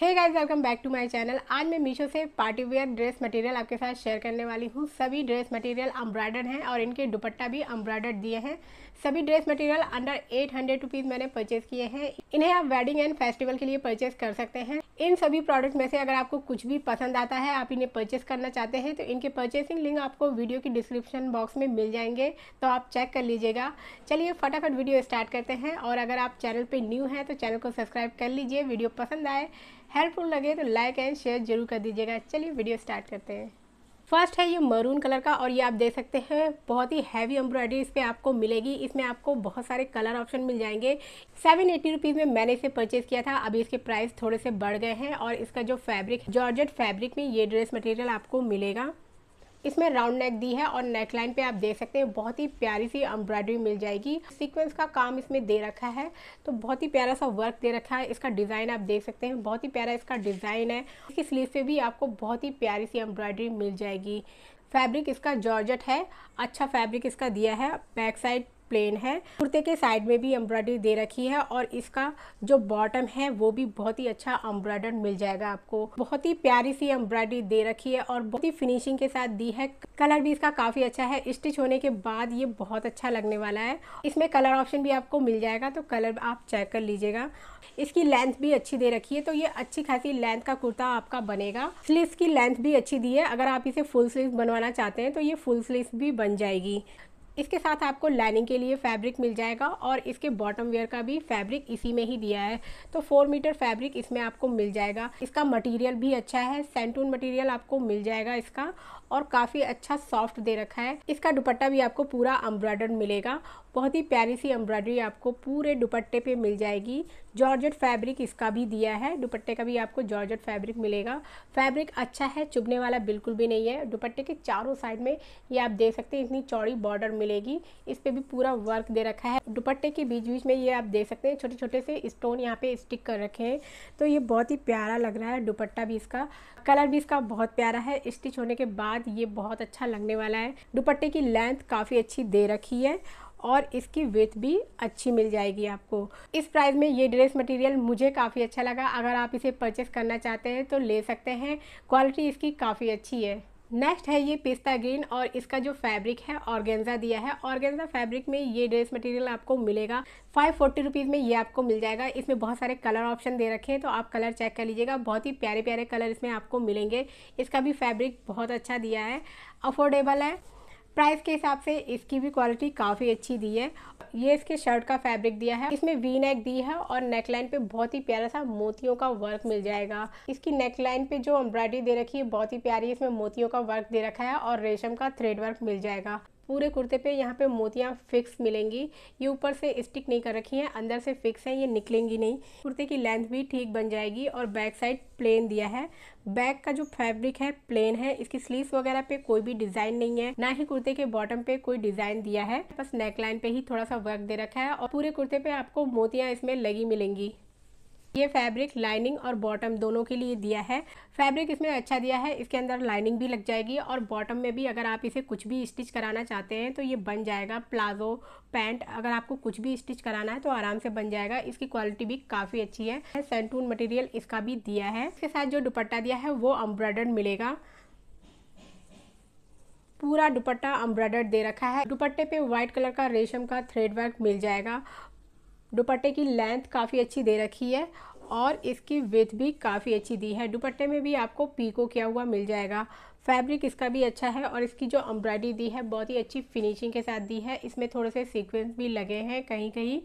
hey guys welcome back to my channel आज मैं मीशो से पार्टी वेयर ड्रेस मटेरियल आपके साथ शेयर करने वाली हूँ सभी ड्रेस मटेरियल अम्ब्रॉयडर्ड हैं और इनके दुपट्टा भी अम्ब्रॉयडर्ड दिए हैं सभी dress material under eight hundred rupees मैंने परचेस किए हैं इन्हें आप वेडिंग एंड फेस्टिवल के लिए परचेस कर सकते हैं इन सभी प्रोडक्ट में से अगर आपको कुछ भी पसंद आता है आप इन्हें परचेस करना चाहते हैं तो इनके परचेसिंग लिंक आपको वीडियो की डिस्क्रिप्शन बॉक्स में मिल जाएंगे तो आप चेक कर लीजिएगा चलिए फटाफट वीडियो स्टार्ट करते हैं और अगर आप चैनल पर न्यू हैं तो चैनल को सब्सक्राइब कर लीजिए वीडियो पसंद आए हेल्पफुल लगे तो लाइक एंड शेयर जरूर कर दीजिएगा चलिए वीडियो स्टार्ट करते हैं फर्स्ट है ये मरून कलर का और ये आप देख सकते हैं बहुत ही हैवी एम्ब्रॉयडरी इस पर आपको मिलेगी इसमें आपको बहुत सारे कलर ऑप्शन मिल जाएंगे सेवन एटी रुपीज़ में मैंने इसे परचेज़ किया था अभी इसके प्राइस थोड़े से बढ़ गए हैं और इसका जो फैब्रिक जॉर्जेट फैब्रिक में ये ड्रेस मटेरियल आपको मिलेगा इसमें राउंड नेक दी है और नेक लाइन पे आप देख सकते हैं बहुत ही प्यारी सी एम्ब्रॉयडरी मिल जाएगी सीक्वेंस का काम इसमें दे रखा है तो बहुत ही प्यारा सा वर्क दे रखा है इसका डिज़ाइन आप देख सकते हैं बहुत ही प्यारा इसका डिज़ाइन है इसकी स्लीव पे भी आपको बहुत ही प्यारी सी एम्ब्रॉयडरी मिल जाएगी फैब्रिक इसका जॉर्जट है अच्छा फैब्रिक इसका दिया है बैक साइड प्लेन है कुर्ते के साइड में भी एम्ब्रॉयडरी दे रखी है और इसका जो बॉटम है वो भी बहुत ही अच्छा एम्ब्रॉयडर मिल जाएगा आपको बहुत ही प्यारी सी एम्ब्रॉयडरी दे रखी है और बहुत ही फिनिशिंग के साथ दी है कलर भी इसका काफ़ी अच्छा है स्टिच होने के बाद ये बहुत अच्छा लगने वाला है इसमें कलर ऑप्शन भी आपको मिल जाएगा तो कलर आप चेक कर लीजिएगा इसकी लेंथ भी अच्छी दे रखी है तो ये अच्छी खासी लेंथ का कुर्ता आपका बनेगा स्लीव की लेंथ भी अच्छी दी है अगर आप इसे फुल स्लीव बनवाना चाहते हैं तो ये फुल स्लीव भी बन जाएगी इसके साथ आपको लाइनिंग के लिए फैब्रिक मिल जाएगा और इसके बॉटम वेयर का भी फैब्रिक इसी में ही दिया है तो फोर मीटर फैब्रिक इसमें आपको मिल जाएगा इसका मटेरियल भी अच्छा है सेंटून मटेरियल आपको मिल जाएगा इसका और काफ़ी अच्छा सॉफ्ट दे रखा है इसका दुपट्टा भी आपको पूरा एम्ब्रॉयडर्ड मिलेगा बहुत ही प्यारी सी एम्ब्रॉयडरी आपको पूरे दुपट्टे पे मिल जाएगी जॉर्जेट फैब्रिक इसका भी दिया है दुपट्टे का भी आपको जॉर्जेट फैब्रिक मिलेगा फैब्रिक अच्छा है चुभने वाला बिल्कुल भी नहीं है दुपट्टे के चारों साइड में ये आप देख सकते हैं इतनी चौड़ी बॉर्डर मिल मिलेगी इस पर भी पूरा वर्क दे रखा है दुपट्टे के बीच बीच में ये आप देख सकते हैं छोटे छोटे से स्टोन यहाँ पे स्टिक कर रखे हैं तो ये बहुत ही प्यारा लग रहा है दुपट्टा भी इसका कलर भी इसका बहुत प्यारा है स्टिच होने के बाद ये बहुत अच्छा लगने वाला है दुपट्टे की लेंथ काफ़ी अच्छी दे रखी है और इसकी वेथ भी अच्छी मिल जाएगी आपको इस प्राइस में ये ड्रेस मटेरियल मुझे काफ़ी अच्छा लगा अगर आप इसे परचेस करना चाहते हैं तो ले सकते हैं क्वालिटी इसकी काफ़ी अच्छी है नेक्स्ट है ये पिस्ता ग्रीन और इसका जो फैब्रिक है ऑर्गेन्जा दिया है ऑर्गेन्जा फैब्रिक में ये ड्रेस मटेरियल आपको मिलेगा फाइव फोर्टी रुपीज़ में ये आपको मिल जाएगा इसमें बहुत सारे कलर ऑप्शन दे रखे हैं तो आप कलर चेक कर लीजिएगा बहुत ही प्यारे प्यारे कलर इसमें आपको मिलेंगे इसका भी फैब्रिक बहुत अच्छा दिया है अफोर्डेबल है प्राइस के हिसाब से इसकी भी क्वालिटी काफ़ी अच्छी दी है ये इसके शर्ट का फैब्रिक दिया है इसमें वी नेक दी है और नेक लाइन पे बहुत ही प्यारा सा मोतियों का वर्क मिल जाएगा इसकी नेक लाइन पे जो एम्ब्रॉयडरी दे रखी है बहुत ही प्यारी इसमें मोतियों का वर्क दे रखा है और रेशम का थ्रेड वर्क मिल जाएगा पूरे कुर्ते पे यहाँ पे मोतियाँ फिक्स मिलेंगी ये ऊपर से स्टिक नहीं कर रखी हैं अंदर से फिक्स हैं ये निकलेंगी नहीं कुर्ते की लेंथ भी ठीक बन जाएगी और बैक साइड प्लेन दिया है बैक का जो फैब्रिक है प्लेन है इसकी स्लीव्स वगैरह पे कोई भी डिजाइन नहीं है ना ही कुर्ते के बॉटम पे कोई डिजाइन दिया है बस नेकलाइन पे ही थोड़ा सा वर्क दे रखा है और पूरे कुर्ते पे आपको मोतियाँ इसमें लगी मिलेंगी ये फैब्रिक लाइनिंग और बॉटम दोनों के लिए दिया है फैब्रिक इसमें अच्छा दिया है इसके अंदर लाइनिंग भी लग जाएगी और बॉटम में भी अगर आप इसे कुछ भी स्टिच कराना चाहते हैं तो ये बन जाएगा प्लाजो पैंट अगर आपको कुछ भी स्टिच कराना है तो आराम से बन जाएगा इसकी क्वालिटी भी काफ़ी अच्छी है सेंटून मटेरियल इसका भी दिया है इसके साथ जो दुपट्टा दिया है वो एम्ब्रॉयडर्ड मिलेगा पूरा दुपट्टा एम्ब्रॉयडर्ड दे रखा है दुपट्टे पे व्हाइट कलर का रेशम का थ्रेड वर्क मिल जाएगा दुपट्टे की लेंथ काफ़ी अच्छी दे रखी है और इसकी विथ भी काफ़ी अच्छी दी है दुपट्टे में भी आपको पीको किया हुआ मिल जाएगा फैब्रिक इसका भी अच्छा है और इसकी जो एम्ब्रॉयडरी दी है बहुत ही अच्छी फिनिशिंग के साथ दी है इसमें थोड़े से सीक्वेंस भी लगे हैं कहीं कहीं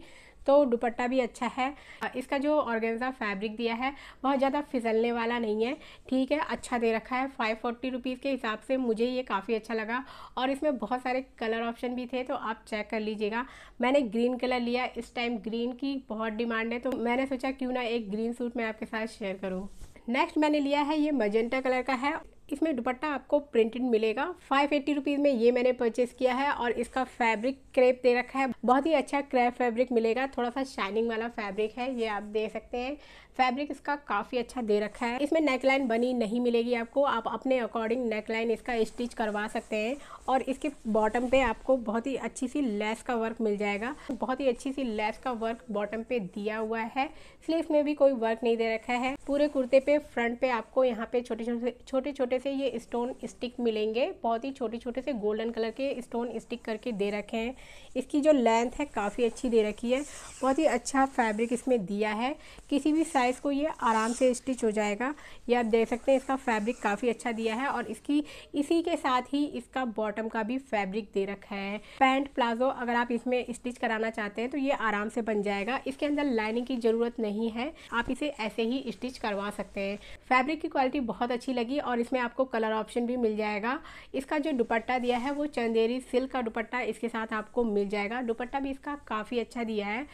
तो दुपट्टा भी अच्छा है इसका जो ऑर्गेन्जा फैब्रिक दिया है बहुत ज़्यादा फिसलने वाला नहीं है ठीक है अच्छा दे रखा है फाइव फोर्टी रुपीज़ के हिसाब से मुझे ये काफ़ी अच्छा लगा और इसमें बहुत सारे कलर ऑप्शन भी थे तो आप चेक कर लीजिएगा मैंने ग्रीन कलर लिया इस टाइम ग्रीन की बहुत डिमांड है तो मैंने सोचा क्यों ना एक ग्रीन सूट मैं आपके साथ शेयर करूँ नेक्स्ट मैंने लिया है ये मजेंटा कलर का है इसमें दुपट्टा आपको प्रिंटेड मिलेगा फाइव एट्टी रुपीज़ में ये मैंने परचेस किया है और इसका फैब्रिक क्रेप दे रखा है बहुत ही अच्छा क्रेप फैब्रिक मिलेगा थोड़ा सा शाइनिंग वाला फैब्रिक है ये आप दे सकते हैं फैब्रिक इसका काफ़ी अच्छा दे रखा है इसमें नेकलाइन बनी नहीं मिलेगी आपको आप अपने अकॉर्डिंग नेकलाइन इसका स्टिच करवा सकते हैं और इसके बॉटम पे आपको बहुत ही अच्छी सी लेस का वर्क मिल जाएगा बहुत ही अच्छी सी लेस का वर्क बॉटम पे दिया हुआ है स्लीव में भी कोई वर्क नहीं दे रखा है पूरे कुर्ते पे फ्रंट पे आपको यहाँ पे छोटे छोटे छोटे छोटे से ये स्टोन स्टिक मिलेंगे बहुत ही छोटे छोटे से गोल्डन कलर के स्टोन स्टिक करके दे रखे हैं इसकी जो लेंथ है काफ़ी अच्छी दे रखी है बहुत ही अच्छा फैब्रिक इसमें दिया है किसी भी साइज साइज़ को ये आराम से स्टिच हो जाएगा ये आप देख सकते हैं इसका फैब्रिक काफ़ी अच्छा दिया है और इसकी इसी के साथ ही इसका बॉटम का भी फैब्रिक दे रखा है पैंट प्लाजो अगर आप इसमें स्टिच कराना चाहते हैं तो ये आराम से बन जाएगा इसके अंदर लाइनिंग की ज़रूरत नहीं है आप इसे ऐसे ही स्टिच करवा सकते हैं फैब्रिक की क्वालिटी बहुत अच्छी लगी और इसमें आपको कलर ऑप्शन भी मिल जाएगा इसका जो दुपट्टा दिया है वो चंदेरी सिल्क का दुपट्टा इसके साथ आपको मिल जाएगा दुपट्टा भी इसका काफ़ी अच्छा दिया है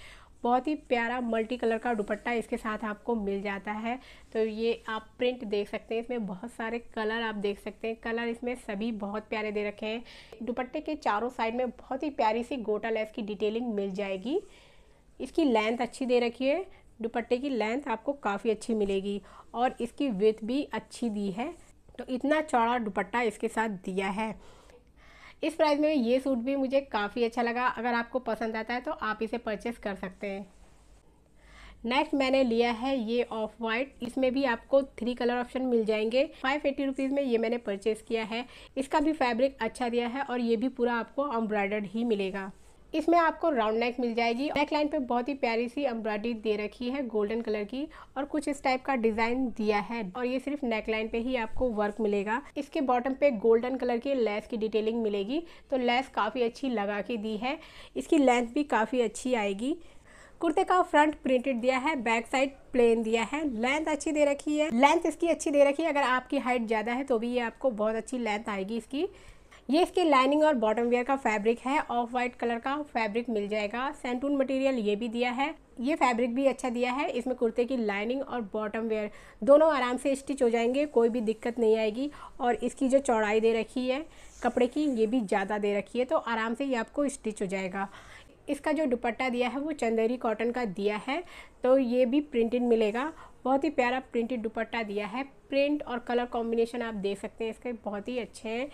बहुत ही प्यारा मल्टी कलर का दुपट्टा इसके साथ आपको मिल जाता है तो ये आप प्रिंट देख सकते हैं इसमें बहुत सारे कलर आप देख सकते हैं कलर इसमें सभी बहुत प्यारे दे रखे हैं दुपट्टे के चारों साइड में बहुत ही प्यारी सी गोटा लेस की डिटेलिंग मिल जाएगी इसकी लेंथ अच्छी दे रखी है दुपट्टे की लेंथ आपको काफ़ी अच्छी मिलेगी और इसकी विथ भी अच्छी दी है तो इतना चौड़ा दुपट्टा इसके साथ दिया है इस प्राइस में ये सूट भी मुझे काफ़ी अच्छा लगा अगर आपको पसंद आता है तो आप इसे परचेस कर सकते हैं नेक्स्ट मैंने लिया है ये ऑफ वाइट इसमें भी आपको थ्री कलर ऑप्शन मिल जाएंगे फाइव एट्टी रुपीज़ में ये मैंने परचेस किया है इसका भी फैब्रिक अच्छा दिया है और ये भी पूरा आपको एम्ब्रॉयडर्ड ही मिलेगा इसमें आपको राउंड नेक मिल जाएगी नेक लाइन पे बहुत ही प्यारी सी एम्ब्रॉयडरी दे रखी है गोल्डन कलर की और कुछ इस टाइप का डिजाइन दिया है और ये सिर्फ नेक लाइन पे ही आपको वर्क मिलेगा इसके बॉटम पे गोल्डन कलर की लेस की डिटेलिंग मिलेगी तो लेस काफ़ी अच्छी लगा के दी है इसकी लेंथ भी काफ़ी अच्छी आएगी कुर्ते का फ्रंट प्रिंटेड दिया है बैक साइड प्लेन दिया है लेंथ अच्छी दे रखी है लेंथ इसकी अच्छी दे रखी है अगर आपकी हाइट ज़्यादा है तो भी ये आपको बहुत अच्छी लेंथ आएगी इसकी ये इसकी लाइनिंग और बॉटम वेयर का फैब्रिक है ऑफ वाइट कलर का फैब्रिक मिल जाएगा सेंटून मटेरियल ये भी दिया है ये फैब्रिक भी अच्छा दिया है इसमें कुर्ते की लाइनिंग और बॉटम वेयर दोनों आराम से स्टिच हो जाएंगे कोई भी दिक्कत नहीं आएगी और इसकी जो चौड़ाई दे रखी है कपड़े की ये भी ज़्यादा दे रखी है तो आराम से ये आपको स्टिच हो जाएगा इसका जो दुपट्टा दिया है वो चंदेरी कॉटन का दिया है तो ये भी प्रिंटेड मिलेगा बहुत ही प्यारा प्रिंटेड दुपट्टा दिया है प्रिंट और कलर कॉम्बिनेशन आप देख सकते हैं इसके बहुत ही अच्छे हैं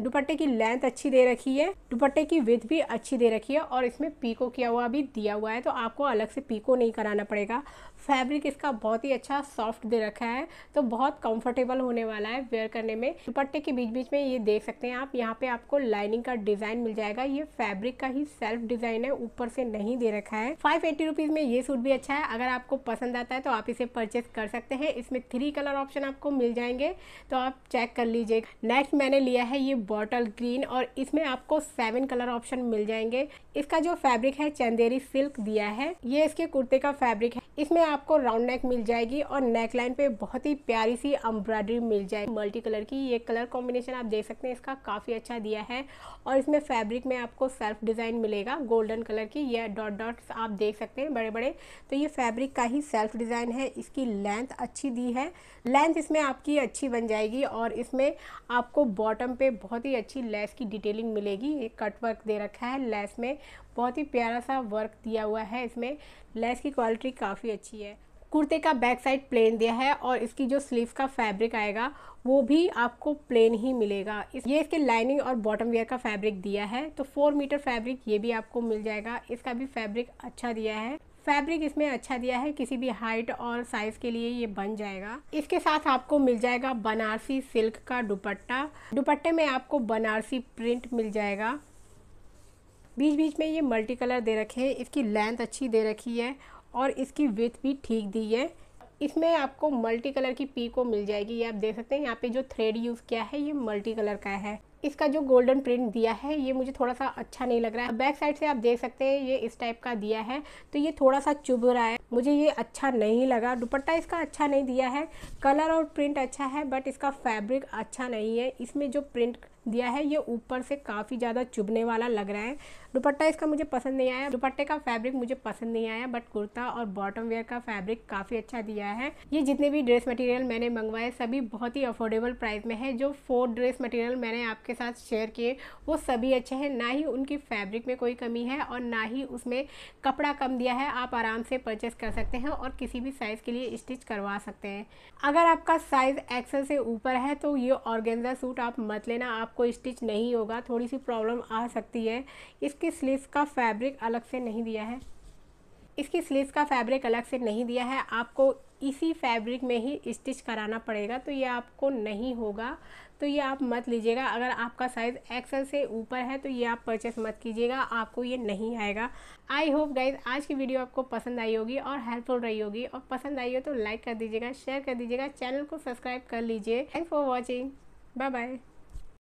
दुपट्टे की लेंथ अच्छी दे रखी है दुपट्टे की विथ भी अच्छी दे रखी है और इसमें पीको किया हुआ भी दिया हुआ है तो आपको अलग से पीको नहीं कराना पड़ेगा फैब्रिक इसका बहुत ही अच्छा सॉफ्ट दे रखा है तो बहुत कंफर्टेबल होने वाला है वेयर करने में दुपट्टे के बीच बीच में ये देख सकते हैं आप यहाँ पे आपको लाइनिंग का डिजाइन मिल जाएगा ये फैब्रिक का ही सेल्फ डिजाइन है ऊपर से नहीं दे रखा है फाइव एट्टी रुपीज में ये सूट भी अच्छा है अगर आपको पसंद आता है तो आप इसे परचेस कर सकते हैं इसमें थ्री कलर ऑप्शन आपको मिल जाएंगे तो आप चेक कर लीजिए नेक्स्ट मैंने लिया है ये बॉटल ग्रीन और इसमें आपको सेवन कलर ऑप्शन मिल जाएंगे इसका जो फैब्रिक है चंदेरी सिल्क दिया है ये इसके कुर्ते का फैब्रिक है इसमें आपको राउंड नेक मिल जाएगी और नेक लाइन पे बहुत ही प्यारी सी एम्ब्रॉयडरी मिल जाएगी मल्टी कलर की ये कलर कॉम्बिनेशन आप देख सकते हैं इसका काफ़ी अच्छा दिया है और इसमें फैब्रिक में आपको सेल्फ डिज़ाइन मिलेगा गोल्डन कलर की ये डॉट डॉट्स आप देख सकते हैं बड़े बड़े तो ये फैब्रिक का ही सेल्फ डिज़ाइन है इसकी लेंथ अच्छी दी है लेंथ इसमें आपकी अच्छी बन जाएगी और इसमें आपको बॉटम पे बहुत बहुत ही अच्छी लेस की डिटेलिंग मिलेगी एक कट वर्क दे रखा है लेस में बहुत ही प्यारा सा वर्क दिया हुआ है इसमें लेस की क्वालिटी काफ़ी अच्छी है कुर्ते का बैक साइड प्लेन दिया है और इसकी जो स्लीव का फैब्रिक आएगा वो भी आपको प्लेन ही मिलेगा इस ये इसके लाइनिंग और बॉटम वेयर का फैब्रिक दिया है तो फोर मीटर फैब्रिक ये भी आपको मिल जाएगा इसका भी फैब्रिक अच्छा दिया है फैब्रिक इसमें अच्छा दिया है किसी भी हाइट और साइज़ के लिए ये बन जाएगा इसके साथ आपको मिल जाएगा बनारसी सिल्क का दुपट्टा दुपट्टे में आपको बनारसी प्रिंट मिल जाएगा बीच बीच में ये मल्टी कलर दे रखे हैं इसकी लेंथ अच्छी दे रखी है और इसकी विथ भी ठीक दी है इसमें आपको मल्टी कलर की पीको मिल जाएगी ये आप देख सकते हैं यहाँ पे जो थ्रेड यूज़ किया है ये मल्टी कलर का है इसका जो गोल्डन प्रिंट दिया है ये मुझे थोड़ा सा अच्छा नहीं लग रहा है बैक साइड से आप देख सकते हैं ये इस टाइप का दिया है तो ये थोड़ा सा चुभ रहा है मुझे ये अच्छा नहीं लगा दुपट्टा इसका अच्छा नहीं दिया है कलर और प्रिंट अच्छा है बट इसका फैब्रिक अच्छा नहीं है इसमें जो प्रिंट दिया है ये ऊपर से काफ़ी ज़्यादा चुभने वाला लग रहा है दुपट्टा इसका मुझे पसंद नहीं आया दुपट्टे का फैब्रिक मुझे पसंद नहीं आया बट कुर्ता और बॉटम वेयर का फैब्रिक काफ़ी अच्छा दिया है ये जितने भी ड्रेस मटेरियल मैंने मंगवाए सभी बहुत ही अफोर्डेबल प्राइस में है जो फोर ड्रेस मटेरियल मैंने आपके साथ शेयर किए वो सभी अच्छे हैं ना ही उनकी फैब्रिक में कोई कमी है और ना ही उसमें कपड़ा कम दिया है आप आराम से परचेस कर सकते हैं और किसी भी साइज़ के लिए स्टिच करवा सकते हैं अगर आपका साइज़ एक्सल से ऊपर है तो ये ऑर्गेंजा सूट आप मत लेना आप आपको स्टिच नहीं होगा थोड़ी सी प्रॉब्लम आ सकती है इसके स्लीव्स का फैब्रिक अलग से नहीं दिया है इसकी स्लीव्स का फैब्रिक अलग से नहीं दिया है आपको इसी फैब्रिक में ही स्टिच कराना पड़ेगा तो ये आपको नहीं होगा तो ये आप मत लीजिएगा अगर आपका साइज़ एक्सल से ऊपर है तो ये आप परचेस मत कीजिएगा आपको ये नहीं आएगा आई होप गाइज आज की वीडियो आपको पसंद आई होगी और हेल्पफुल रही होगी और पसंद आई हो तो लाइक कर दीजिएगा शेयर कर दीजिएगा चैनल को सब्सक्राइब कर लीजिए thank for watching bye bye